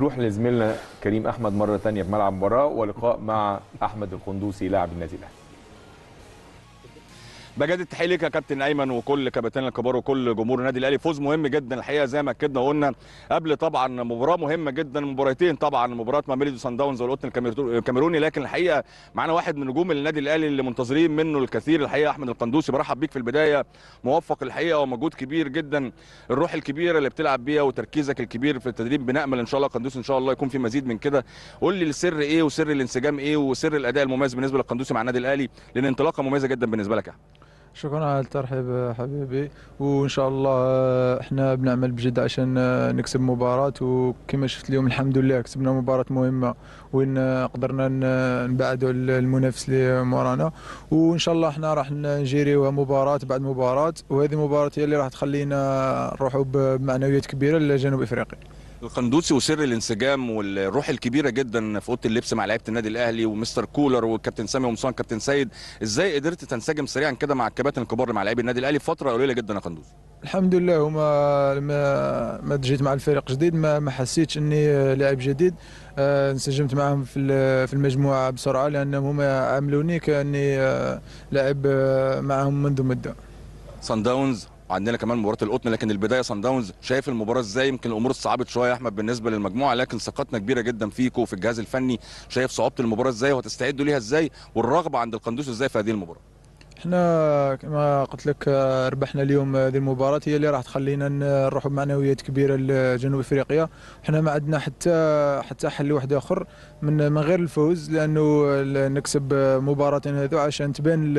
نروح لزميلنا كريم احمد مره ثانيه في ملعب مباراه ولقاء مع احمد القندوسي لاعب النادي الاهلي بجد التحيه ليك يا كابتن ايمن وكل كابتن الكبار وكل جمهور النادي الاهلي فوز مهم جدا الحقيقه زي ما اكدنا وقلنا قبل طبعا مباراه مهمه جدا مباراتين طبعا مباراه ماميلي سان داونز والقطن الكاميروني لكن الحقيقه معانا واحد من نجوم النادي الاهلي اللي منتظرين منه الكثير الحقيقه احمد القندوسي برحب بيك في البدايه موفق الحقيقه ومجهود كبير جدا الروح الكبيره اللي بتلعب بيها وتركيزك الكبير في التدريب بنامل ان شاء الله قندوسي ان شاء الله يكون في مزيد من كده قول لي السر ايه وسر الانسجام ايه وسر الاداء المميز بالنسبه للقندوسي مع النادي الاهلي لان انطلاقه مميزه جدا بالنسبه لك شكرا على الترحيب حبيبي وان شاء الله آه، احنا بنعمل بجد عشان آه، نكسب مباراه وكما شفت اليوم الحمد لله كسبنا مباراه مهمه وين آه، قدرنا نبعدوا المنافس اللي مورانا وان شاء الله احنا راح نجيريوها مباراه بعد مباراه وهذه المباراه هي اللي راح تخلينا نروحوا بمعنويات كبيره لجنوب افريقيا القندوسي وسر الانسجام والروح الكبيره جدا في اوضه اللبس مع لعيبه النادي الاهلي ومستر كولر والكابتن سامي ومصان كابتن سيد ازاي قدرت تنسجم سريعا كده مع الكباتن الكبار مع لعيبه النادي الاهلي فتره قليله جدا يا قندوسي الحمد لله هما لما ما جيت مع الفريق جديد ما ما حسيتش اني لاعب جديد آه، انسجمت معهم في في المجموعه بسرعه لانهم هما عاملوني كاني آه، لاعب آه، معهم منذ مده سان داونز عندنا كمان مباراه القطن لكن البدايه سان داونز شايف المباراه ازاي يمكن الامور صعبت شويه يا احمد بالنسبه للمجموعه لكن ثقتنا كبيره جدا فيكم وفي الجهاز الفني شايف صعوبه المباراه ازاي وهتستعدوا ليها ازاي والرغبه عند القندوس ازاي في هذه المباراه احنا كما قلت لك آه، ربحنا اليوم آه، هذه المباراه هي اللي راح تخلينا نروح بمعنويات كبيره لجنوب افريقيا احنا ما عندنا حتى حتى حل واحد اخر من من غير الفوز لانه نكسب آه، مباراه هذو عشان تبان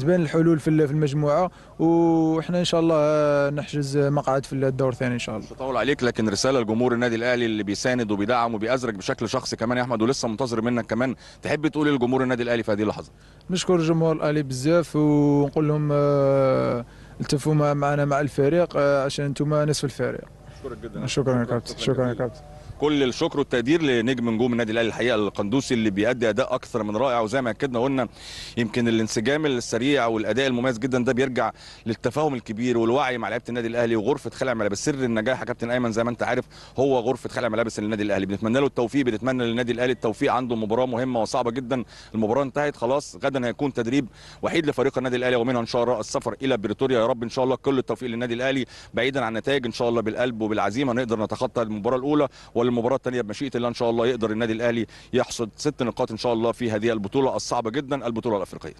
تبان الحلول في المجموعه وحنا ان شاء الله آه، نحجز آه، مقعد في الدور الثاني ان شاء الله طول عليك لكن رساله لجمهور النادي الاهلي اللي بيساند وبيدعم وبيأزرك بشكل شخصي كمان يا احمد ولسه منتظر منك كمان تحب تقول إيه لجمهور النادي الاهلي في هذه اللحظه نشكر جمهور الاهلي بزاف ونقول لهم آه، التفوا معنا مع الفريق عشان انتم نصف الفريق شكرا جدا شكرا يا كابتن شكرا يا كابتن كل الشكر والتقدير لنجم نجوم النادي الاهلي الحقيقه القندوسي اللي بيأدي اداء اكثر من رائع وزي ما اكدنا قلنا يمكن الانسجام السريع والاداء المميز جدا ده بيرجع للتفاهم الكبير والوعي مع لعيبه النادي الاهلي وغرفه خلع ملابس سر النجاح يا كابتن ايمن زي ما انت عارف هو غرفه خلع ملابس النادي الاهلي بنتمنى له التوفيق بنتمنى للنادي الاهلي التوفيق عنده مباراه مهمه وصعبه جدا المباراه انتهت خلاص غدا هيكون تدريب وحيد لفريق النادي الاهلي ومنها ان شاء الله السفر الى بريتوريا يا رب ان شاء الله كل التوفيق للنادي الاهلي بعيدا عن نتائج ان شاء الله بالقلب وبالعزيمه نقدر نتخطى المباراه الاولى المباراه الثانيه بمشيئه الله ان شاء الله يقدر النادي الاهلي يحصد ست نقاط ان شاء الله في هذه البطوله الصعبه جدا البطوله الافريقيه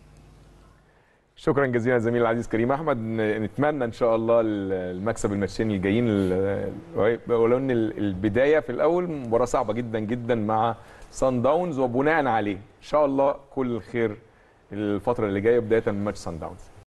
شكرا جزيلا زميل العزيز كريم احمد نتمنى ان شاء الله المكسب الماتشين الجايين ولو ان البدايه في الاول مباراه صعبه جدا جدا مع سان داونز وبناء عليه ان شاء الله كل الخير الفتره اللي جايه بدايه من ماتش سان داونز